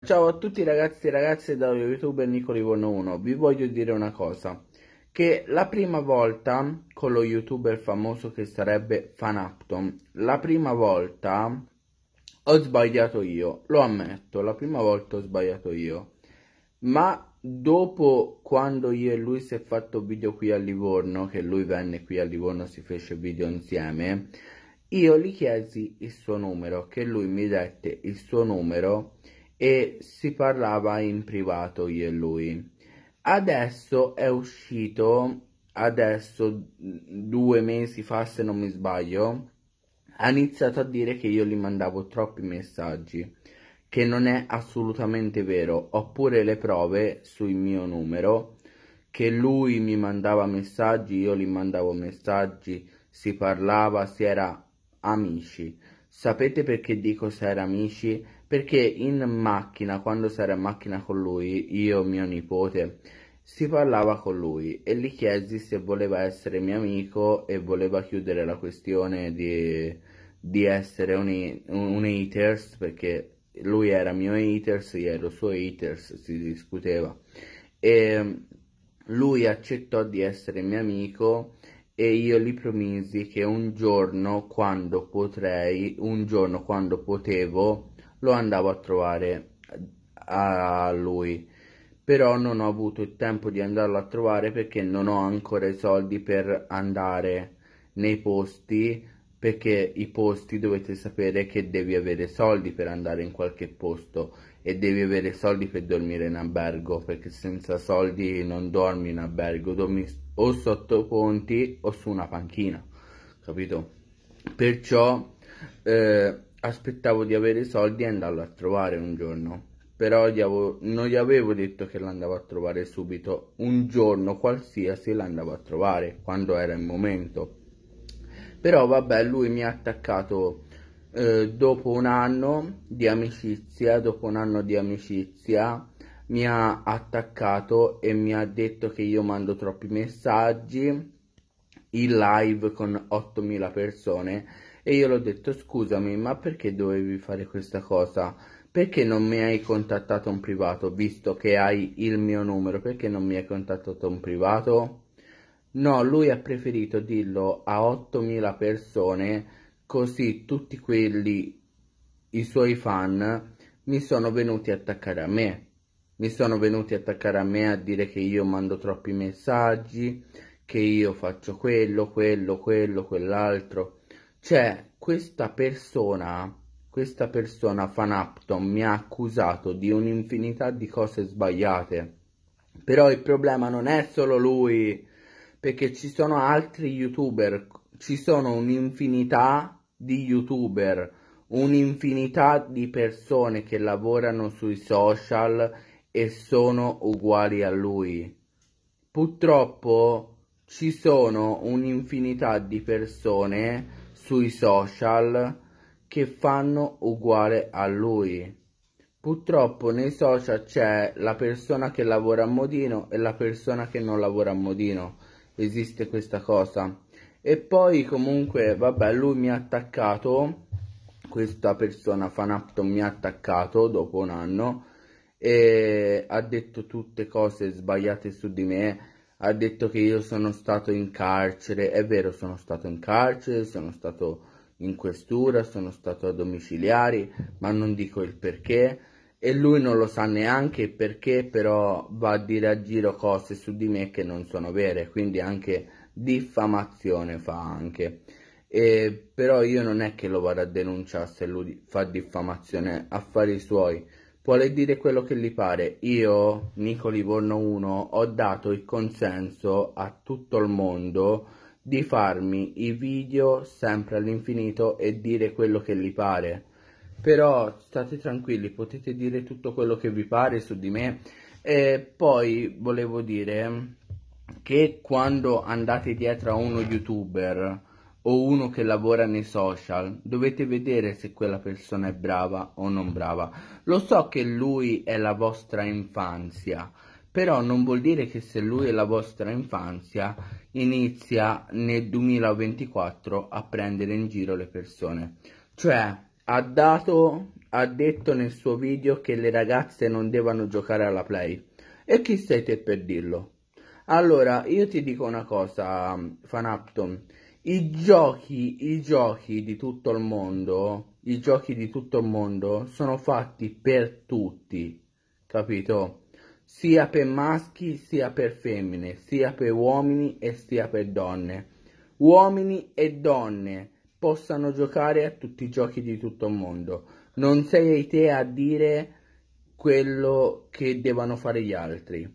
Ciao a tutti ragazzi e ragazze da YouTube Nicolivono1, vi voglio dire una cosa, che la prima volta con lo youtuber famoso che sarebbe Fanapton, la prima volta ho sbagliato io, lo ammetto, la prima volta ho sbagliato io, ma dopo quando io e lui si è fatto video qui a Livorno, che lui venne qui a Livorno, e si fece video insieme, io gli chiesi il suo numero, che lui mi dette il suo numero e si parlava in privato io e lui. Adesso è uscito, adesso due mesi fa se non mi sbaglio, ha iniziato a dire che io gli mandavo troppi messaggi, che non è assolutamente vero, oppure le prove sul mio numero, che lui mi mandava messaggi, io gli mandavo messaggi, si parlava, si era amici. Sapete perché dico si era amici? perché in macchina, quando sarei in macchina con lui, io, mio nipote, si parlava con lui e gli chiesi se voleva essere mio amico e voleva chiudere la questione di, di essere un, un haters, perché lui era mio haters, io ero suo haters, si discuteva. E mm, lui accettò di essere mio amico e io gli promisi che un giorno quando potrei, un giorno quando potevo, lo andavo a trovare eh, a lui però non ho avuto il tempo di andarlo a trovare perché non ho ancora i soldi per andare nei posti perché i posti dovete sapere che devi avere soldi per andare in qualche posto e devi avere soldi per dormire in albergo perché senza soldi non dormi in albergo dormi o sotto ponti o su una panchina capito perciò eh, aspettavo di avere i soldi e andarlo a trovare un giorno. Però gli avevo, non gli avevo detto che l'andavo a trovare subito. Un giorno qualsiasi l'andavo a trovare, quando era il momento. Però vabbè, lui mi ha attaccato eh, dopo un anno di amicizia, dopo un anno di amicizia, mi ha attaccato e mi ha detto che io mando troppi messaggi in live con 8000 persone e io l'ho detto scusami ma perché dovevi fare questa cosa? Perché non mi hai contattato in privato visto che hai il mio numero? Perché non mi hai contattato in privato? No, lui ha preferito dirlo a 8.000 persone così tutti quelli, i suoi fan, mi sono venuti a attaccare a me. Mi sono venuti a attaccare a me a dire che io mando troppi messaggi, che io faccio quello, quello, quello, quell'altro. Cioè, questa persona, questa persona Fanapton mi ha accusato di un'infinità di cose sbagliate. Però il problema non è solo lui, perché ci sono altri youtuber, ci sono un'infinità di youtuber, un'infinità di persone che lavorano sui social e sono uguali a lui. Purtroppo ci sono un'infinità di persone sui social che fanno uguale a lui. Purtroppo nei social c'è la persona che lavora a Modino e la persona che non lavora a Modino. Esiste questa cosa. E poi comunque, vabbè, lui mi ha attaccato, questa persona Fanapton mi ha attaccato dopo un anno e ha detto tutte cose sbagliate su di me ha detto che io sono stato in carcere, è vero sono stato in carcere, sono stato in questura, sono stato a domiciliari, ma non dico il perché e lui non lo sa neanche perché però va a dire a giro cose su di me che non sono vere, quindi anche diffamazione fa anche. E, però io non è che lo vado a denunciare se lui fa diffamazione, affari suoi Vuole dire quello che gli pare. Io, Nico Livorno 1, ho dato il consenso a tutto il mondo di farmi i video sempre all'infinito e dire quello che gli pare. Però state tranquilli, potete dire tutto quello che vi pare su di me. E poi volevo dire che quando andate dietro a uno youtuber o uno che lavora nei social, dovete vedere se quella persona è brava o non brava. Lo so che lui è la vostra infanzia, però non vuol dire che se lui è la vostra infanzia inizia nel 2024 a prendere in giro le persone. Cioè, ha, dato, ha detto nel suo video che le ragazze non devono giocare alla play. E chi sei te per dirlo? Allora, io ti dico una cosa, Fanapton i giochi, i giochi di tutto il mondo, i giochi di tutto il mondo sono fatti per tutti, capito? Sia per maschi, sia per femmine, sia per uomini e sia per donne. Uomini e donne possano giocare a tutti i giochi di tutto il mondo. Non sei te a dire quello che devono fare gli altri.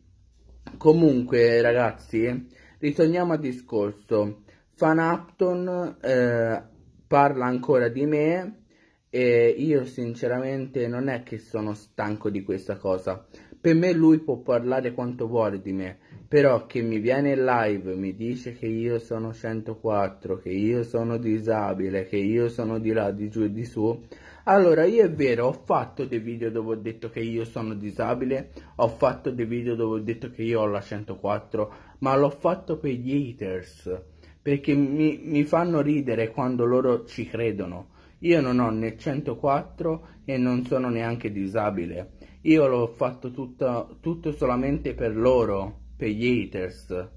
Comunque, ragazzi, ritorniamo al discorso. Fan Upton eh, parla ancora di me e io sinceramente non è che sono stanco di questa cosa. Per me lui può parlare quanto vuole di me, però che mi viene in live, e mi dice che io sono 104, che io sono disabile, che io sono di là, di giù e di su. Allora, io è vero, ho fatto dei video dove ho detto che io sono disabile, ho fatto dei video dove ho detto che io ho la 104, ma l'ho fatto per gli haters perché mi, mi fanno ridere quando loro ci credono. Io non ho né 104 e non sono neanche disabile. Io l'ho fatto tutto, tutto solamente per loro, per gli haters.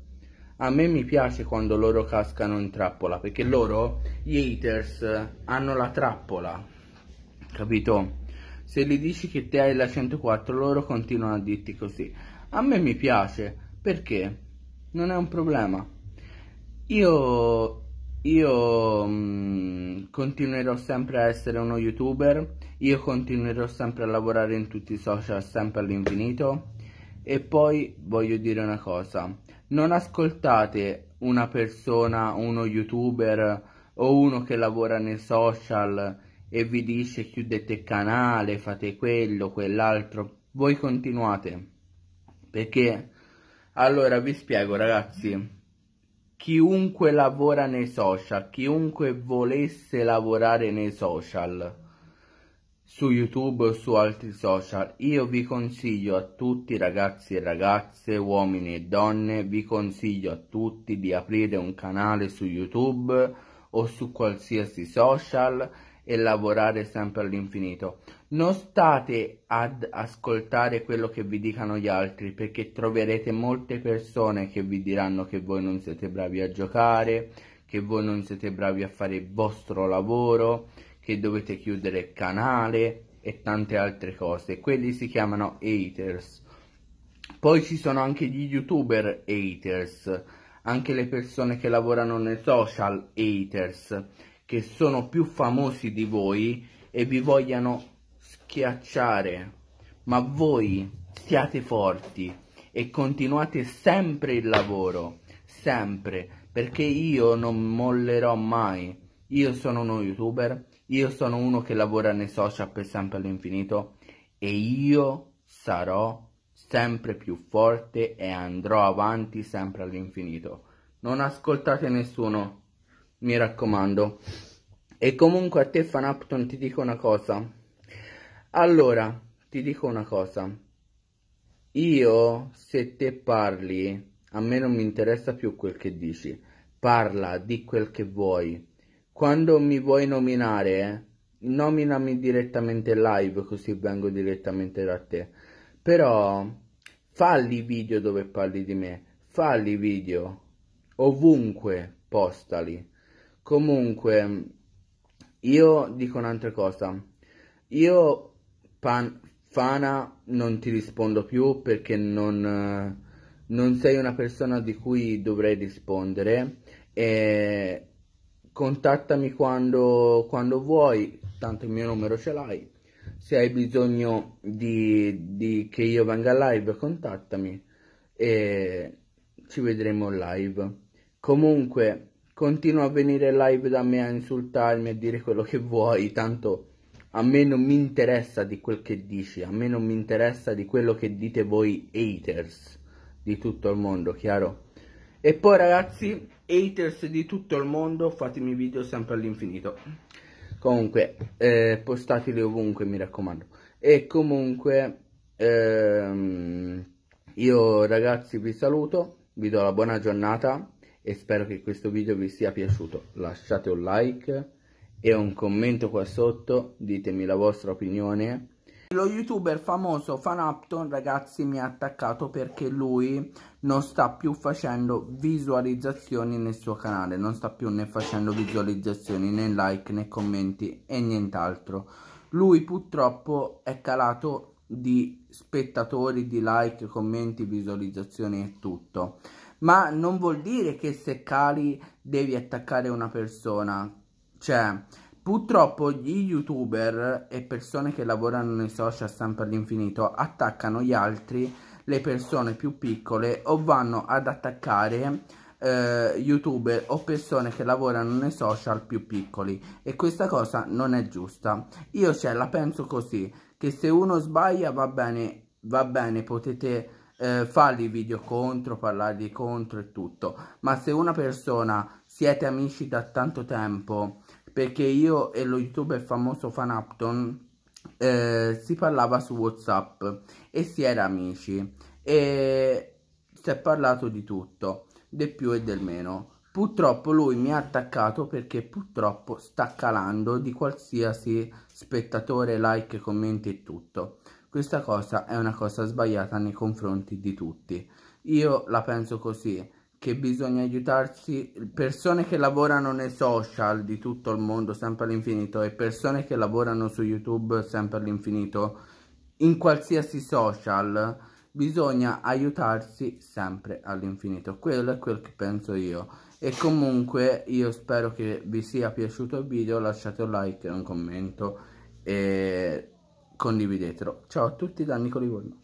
A me mi piace quando loro cascano in trappola, perché loro, gli haters, hanno la trappola. Capito? Se gli dici che te hai la 104, loro continuano a dirti così. A me mi piace, perché? Non è un problema. Io, io mh, continuerò sempre a essere uno youtuber, io continuerò sempre a lavorare in tutti i social, sempre all'infinito. E poi voglio dire una cosa, non ascoltate una persona, uno youtuber o uno che lavora nei social e vi dice chiudete il canale, fate quello, quell'altro. Voi continuate, perché allora vi spiego ragazzi chiunque lavora nei social, chiunque volesse lavorare nei social, su YouTube o su altri social, io vi consiglio a tutti ragazzi e ragazze, uomini e donne, vi consiglio a tutti di aprire un canale su YouTube o su qualsiasi social e lavorare sempre all'infinito. Non state ad ascoltare quello che vi dicano gli altri perché troverete molte persone che vi diranno che voi non siete bravi a giocare, che voi non siete bravi a fare il vostro lavoro, che dovete chiudere il canale e tante altre cose. Quelli si chiamano haters. Poi ci sono anche gli youtuber haters, anche le persone che lavorano nei social haters che sono più famosi di voi e vi vogliano schiacciare, ma voi siate forti e continuate sempre il lavoro, sempre, perché io non mollerò mai. Io sono uno youtuber, io sono uno che lavora nei social per sempre all'infinito e io sarò sempre più forte e andrò avanti sempre all'infinito. Non ascoltate nessuno mi raccomando. E comunque a te Fanapton ti dico una cosa. Allora, ti dico una cosa. Io, se te parli, a me non mi interessa più quel che dici. Parla, di quel che vuoi. Quando mi vuoi nominare, nominami direttamente live così vengo direttamente da te. Però falli video dove parli di me, falli video, ovunque postali Comunque, io dico un'altra cosa. Io, pan, Fana, non ti rispondo più perché non, non sei una persona di cui dovrei rispondere. E contattami quando, quando vuoi, tanto il mio numero ce l'hai. Se hai bisogno di, di che io venga live, contattami e ci vedremo live. Comunque, continua a venire live da me a insultarmi e dire quello che vuoi, tanto a me non mi interessa di quel che dici, a me non mi interessa di quello che dite voi haters di tutto il mondo, chiaro? E poi ragazzi, haters di tutto il mondo, fatemi video sempre all'infinito. Comunque, eh, postateli ovunque, mi raccomando. E comunque, ehm, io ragazzi vi saluto, vi do la buona giornata e spero che questo video vi sia piaciuto. Lasciate un like e un commento qua sotto, ditemi la vostra opinione. Lo youtuber famoso Fanapton ragazzi mi ha attaccato perché lui non sta più facendo visualizzazioni nel suo canale, non sta più né facendo visualizzazioni né like né commenti e nient'altro. Lui purtroppo è calato di spettatori, di like, commenti, visualizzazioni e tutto. Ma non vuol dire che se cali devi attaccare una persona. Cioè, purtroppo gli youtuber e persone che lavorano nei social sempre all'infinito attaccano gli altri, le persone più piccole o vanno ad attaccare eh, youtuber o persone che lavorano nei social più piccoli e questa cosa non è giusta. Io ce cioè, la penso così, che se uno sbaglia va bene, va bene, potete eh, fargli video contro, parlargli contro e tutto, ma se una persona siete amici da tanto tempo, perché io e lo youtuber famoso Fanapton eh, si parlava su Whatsapp e si era amici e si è parlato di tutto del più e del meno. Purtroppo lui mi ha attaccato perché purtroppo sta calando di qualsiasi spettatore, like, commenti e tutto. Questa cosa è una cosa sbagliata nei confronti di tutti. Io la penso così, che bisogna aiutarsi, persone che lavorano nei social di tutto il mondo sempre all'infinito e persone che lavorano su YouTube sempre all'infinito, in qualsiasi social, bisogna aiutarsi sempre all'infinito. Quello è quel che penso io. E comunque io spero che vi sia piaciuto il video, lasciate un like, un commento e condividetelo. Ciao a tutti da Nicoli Livorno.